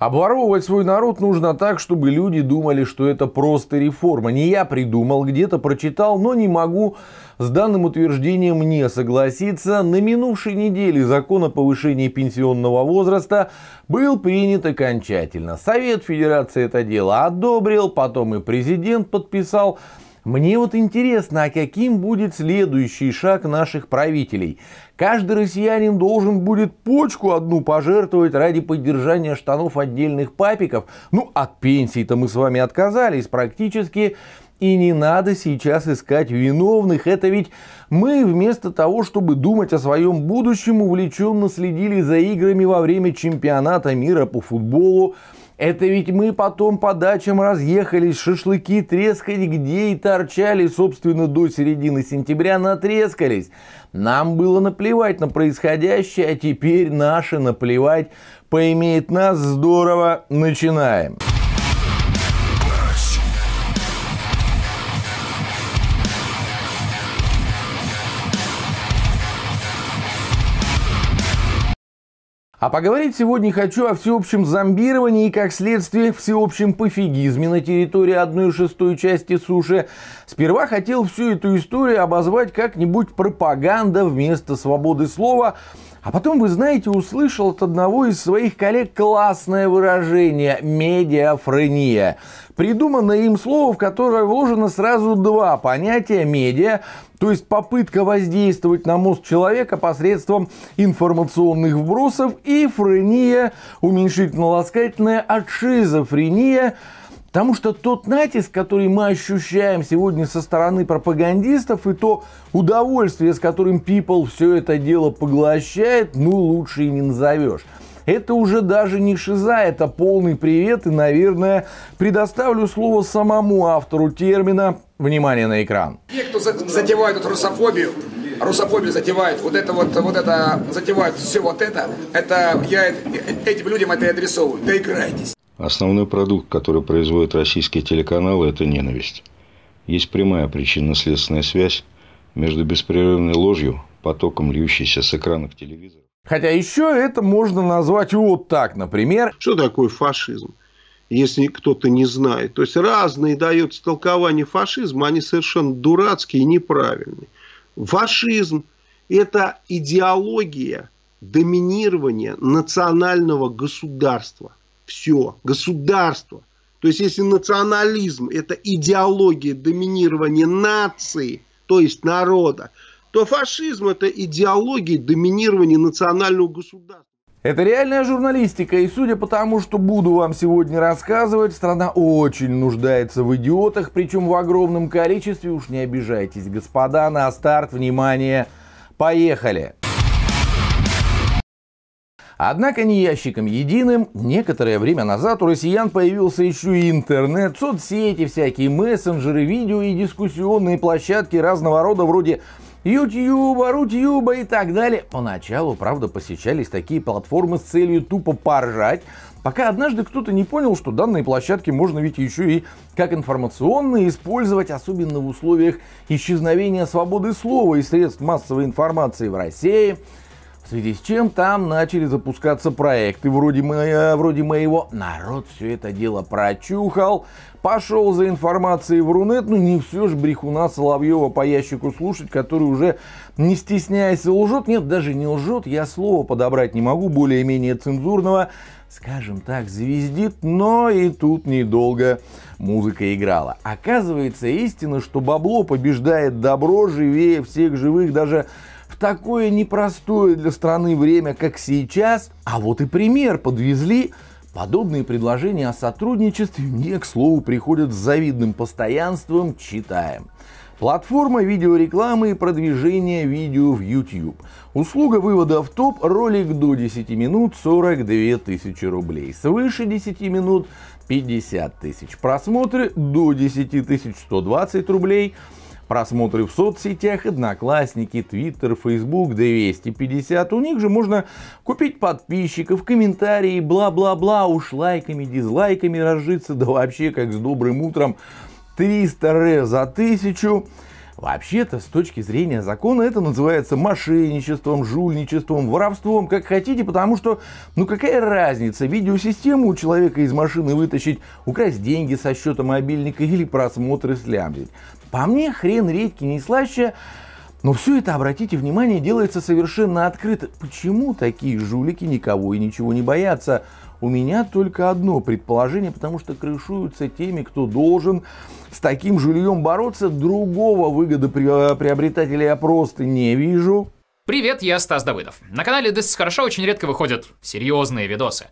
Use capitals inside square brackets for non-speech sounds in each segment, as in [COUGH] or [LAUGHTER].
Обворовывать свой народ нужно так, чтобы люди думали, что это просто реформа. Не я придумал, где-то прочитал, но не могу с данным утверждением не согласиться. На минувшей неделе закон о повышении пенсионного возраста был принят окончательно. Совет Федерации это дело одобрил, потом и президент подписал. Мне вот интересно, а каким будет следующий шаг наших правителей? Каждый россиянин должен будет почку одну пожертвовать ради поддержания штанов отдельных папиков. Ну, от пенсии-то мы с вами отказались практически. И не надо сейчас искать виновных. Это ведь мы вместо того, чтобы думать о своем будущем, увлеченно следили за играми во время чемпионата мира по футболу, это ведь мы потом по дачам разъехались, шашлыки трескать где и торчали, собственно, до середины сентября натрескались. Нам было наплевать на происходящее, а теперь наше наплевать поимеет нас здорово. Начинаем. А поговорить сегодня хочу о всеобщем зомбировании и, как следствие, всеобщем пофигизме на территории одной шестой части суши. Сперва хотел всю эту историю обозвать как-нибудь пропаганда вместо свободы слова – а потом, вы знаете, услышал от одного из своих коллег классное выражение «медиафрения». придуманное им слово, в которое вложено сразу два понятия «медиа», то есть попытка воздействовать на мозг человека посредством информационных вбросов и френия, уменьшительно-ласкательная от шизофрения – Потому что тот натиск, который мы ощущаем сегодня со стороны пропагандистов, и то удовольствие, с которым People все это дело поглощает, ну лучше и не назовешь. Это уже даже не шиза, это полный привет, и, наверное, предоставлю слово самому автору термина. Внимание на экран. Те, кто затевает эту русофобию, русофобию затевает. вот это вот, вот это затевает. все вот это, это я этим людям это и адресовываю. Доиграйтесь. Основной продукт, который производят российские телеканалы, это ненависть. Есть прямая причинно-следственная связь между беспрерывной ложью, потоком льющейся с экранов телевизора. Хотя еще это можно назвать вот так, например. Что такое фашизм? если кто-то не знает. То есть разные дают толкования фашизма, они совершенно дурацкие и неправильные. Фашизм – это идеология доминирования национального государства все, государство. То есть, если национализм – это идеология доминирования нации, то есть народа, то фашизм – это идеология доминирования национального государства. Это реальная журналистика, и судя по тому, что буду вам сегодня рассказывать, страна очень нуждается в идиотах, причем в огромном количестве, уж не обижайтесь, господа, на старт, внимание, поехали! Однако не ящиком единым, некоторое время назад у россиян появился еще и интернет, соцсети, всякие мессенджеры, видео и дискуссионные площадки разного рода вроде Ютьюба, Рутьюба и так далее. Поначалу, правда, посещались такие платформы с целью тупо поржать, пока однажды кто-то не понял, что данные площадки можно ведь еще и как информационные использовать, особенно в условиях исчезновения свободы слова и средств массовой информации в России – в связи с чем там начали запускаться проекты вроде, моя, э, вроде моего. Народ все это дело прочухал, пошел за информацией в Рунет, ну не все же брехуна Соловьева по ящику слушать, который уже не стесняясь лжет, нет, даже не лжет, я слово подобрать не могу, более-менее цензурного, скажем так, звездит, но и тут недолго музыка играла. Оказывается, истина, что бабло побеждает добро живее всех живых, даже такое непростое для страны время, как сейчас, а вот и пример подвезли, Подобные предложения о сотрудничестве мне, к слову, приходят с завидным постоянством, читаем. Платформа видеорекламы и продвижения видео в YouTube. Услуга вывода в топ, ролик до 10 минут 42 тысячи рублей, свыше 10 минут 50 тысяч, просмотры до 10 тысяч 120 рублей, Просмотры в соцсетях, Одноклассники, Твиттер, Фейсбук, 250. У них же можно купить подписчиков, комментарии, бла-бла-бла, уж лайками, дизлайками разжиться, да вообще как с добрым утром 300 ре за тысячу. Вообще-то, с точки зрения закона, это называется мошенничеством, жульничеством, воровством, как хотите, потому что, ну какая разница, видеосистему у человека из машины вытащить, украсть деньги со счета мобильника или просмотры слямзить. По мне, хрен редьки не слаще, но все это, обратите внимание, делается совершенно открыто. Почему такие жулики никого и ничего не боятся? У меня только одно предположение, потому что крышуются теми, кто должен с таким жильем бороться. Другого выгода э, приобретателя я просто не вижу. Привет, я Стас Давыдов. На канале This is Хорошо очень редко выходят серьезные видосы.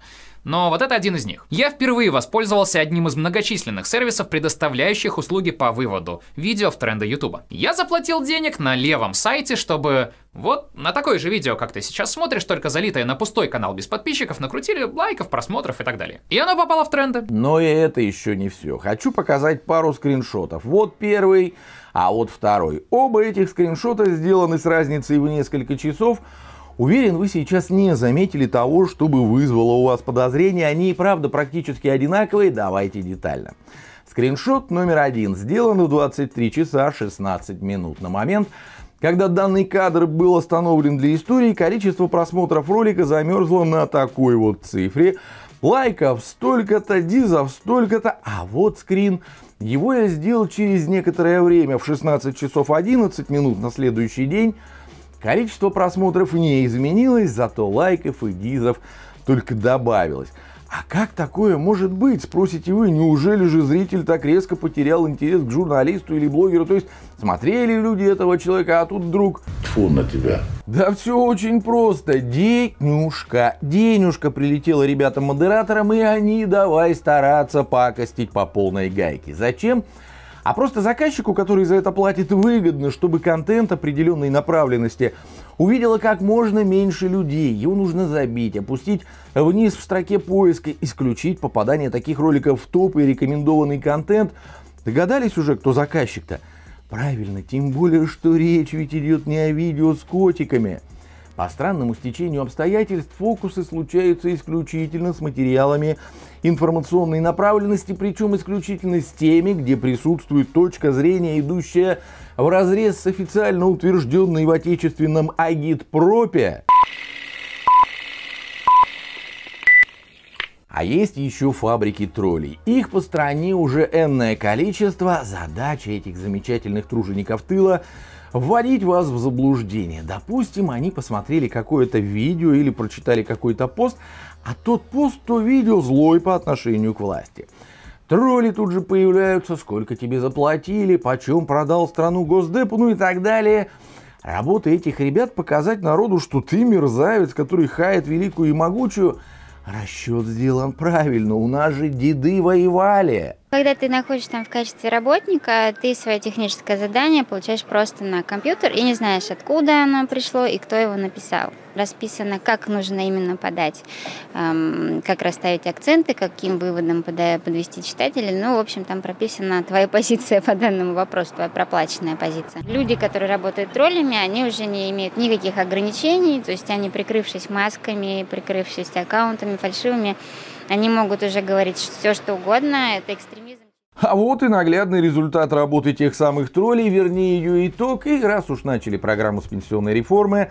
Но вот это один из них. Я впервые воспользовался одним из многочисленных сервисов, предоставляющих услуги по выводу видео в тренды YouTube. Я заплатил денег на левом сайте, чтобы вот на такое же видео, как ты сейчас смотришь, только залитое на пустой канал без подписчиков, накрутили лайков, просмотров и так далее. И оно попало в тренды. Но и это еще не все. Хочу показать пару скриншотов. Вот первый, а вот второй. Оба этих скриншота сделаны с разницей в несколько часов. Уверен, вы сейчас не заметили того, чтобы вызвало у вас подозрение. Они и правда практически одинаковые. Давайте детально. Скриншот номер один сделан в 23 часа 16 минут. На момент когда данный кадр был остановлен для истории, количество просмотров ролика замерзло на такой вот цифре. Лайков столько-то, дизов столько-то, а вот скрин. Его я сделал через некоторое время, в 16 часов 11 минут на следующий день. Количество просмотров не изменилось, зато лайков и дизов только добавилось. А как такое может быть, спросите вы, неужели же зритель так резко потерял интерес к журналисту или блогеру? То есть смотрели люди этого человека, а тут вдруг... Тьфу на тебя. Да все очень просто. Денюшка. Денюшка прилетела ребятам-модераторам, и они давай стараться пакостить по полной гайке. Зачем? а просто заказчику, который за это платит, выгодно, чтобы контент определенной направленности увидело как можно меньше людей. Его нужно забить, опустить вниз в строке поиска, исключить попадание таких роликов в топ и рекомендованный контент. Догадались уже, кто заказчик-то? Правильно, тем более, что речь ведь идет не о видео с котиками. По странному стечению обстоятельств фокусы случаются исключительно с материалами информационной направленности, причем исключительно с теми, где присутствует точка зрения, идущая в разрез с официально утвержденной в отечественном агитпропе А есть еще фабрики троллей. Их по стране уже энное количество. Задача этих замечательных тружеников тыла вводить вас в заблуждение. Допустим, они посмотрели какое-то видео или прочитали какой-то пост, а тот пост, то видео злой по отношению к власти. Тролли тут же появляются, сколько тебе заплатили, почем продал страну Госдепу, ну и так далее. Работа этих ребят показать народу, что ты мерзавец, который хает великую и могучую – Расчет сделан правильно, у нас же деды воевали. Когда ты находишься там в качестве работника, ты свое техническое задание получаешь просто на компьютер и не знаешь, откуда оно пришло и кто его написал. Расписано, как нужно именно подать, эм, как расставить акценты, каким выводом подвести читателя. Ну, в общем, там прописана твоя [LAUGHS] позиция по данному вопросу, твоя проплаченная позиция. Люди, которые работают троллями, они уже не имеют никаких ограничений, то есть они, прикрывшись масками, прикрывшись аккаунтами фальшивыми, они могут уже говорить все, что угодно, это экстремизм. А вот и наглядный результат работы тех самых троллей, вернее ее итог. И раз уж начали программу с пенсионной реформы,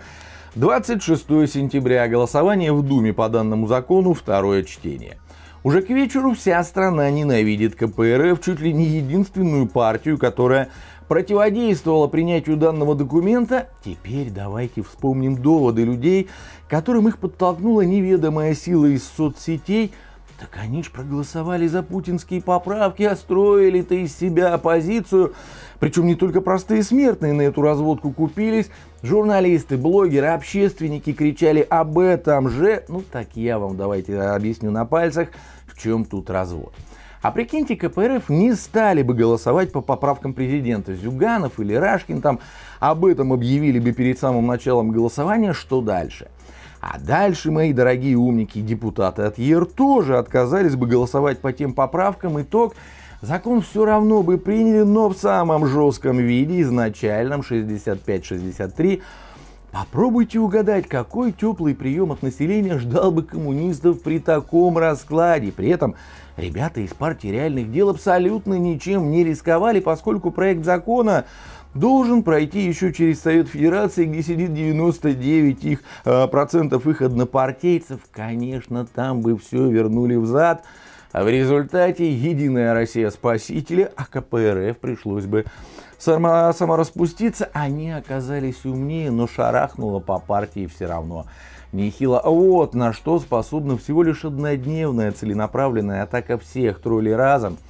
26 сентября голосование в Думе по данному закону второе чтение. Уже к вечеру вся страна ненавидит КПРФ, чуть ли не единственную партию, которая противодействовала принятию данного документа. Теперь давайте вспомним доводы людей, которым их подтолкнула неведомая сила из соцсетей – так они ж проголосовали за путинские поправки, а строили-то из себя оппозицию. Причем не только простые смертные на эту разводку купились. Журналисты, блогеры, общественники кричали об этом же. Ну так я вам давайте объясню на пальцах, в чем тут развод. А прикиньте, КПРФ не стали бы голосовать по поправкам президента. Зюганов или Рашкин там об этом объявили бы перед самым началом голосования, что дальше. А дальше мои дорогие умники депутаты от ЕР тоже отказались бы голосовать по тем поправкам, итог закон все равно бы приняли, но в самом жестком виде, изначальном 65-63, Попробуйте угадать, какой теплый прием от населения ждал бы коммунистов при таком раскладе. При этом ребята из партии реальных дел абсолютно ничем не рисковали, поскольку проект закона должен пройти еще через Совет Федерации, где сидит 99 их, э, процентов их однопартийцев. Конечно, там бы все вернули взад. А в результате Единая Россия спасители, а КПРФ пришлось бы самораспуститься. Они оказались умнее, но шарахнуло по партии все равно нехило. Вот на что способна всего лишь однодневная целенаправленная атака всех троллей разом –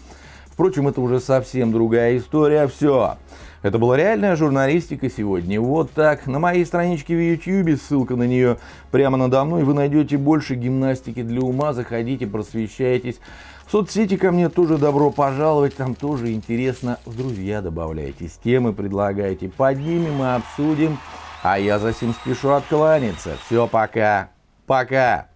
Впрочем, это уже совсем другая история. Все. Это была реальная журналистика сегодня. Вот так. На моей страничке в YouTube, ссылка на нее прямо надо мной, вы найдете больше гимнастики для ума. Заходите, просвещайтесь. В соцсети ко мне тоже добро пожаловать, там тоже интересно. В друзья добавляйтесь, темы предлагайте, поднимем и обсудим. А я за сим спешу откланяться. Все, пока. Пока.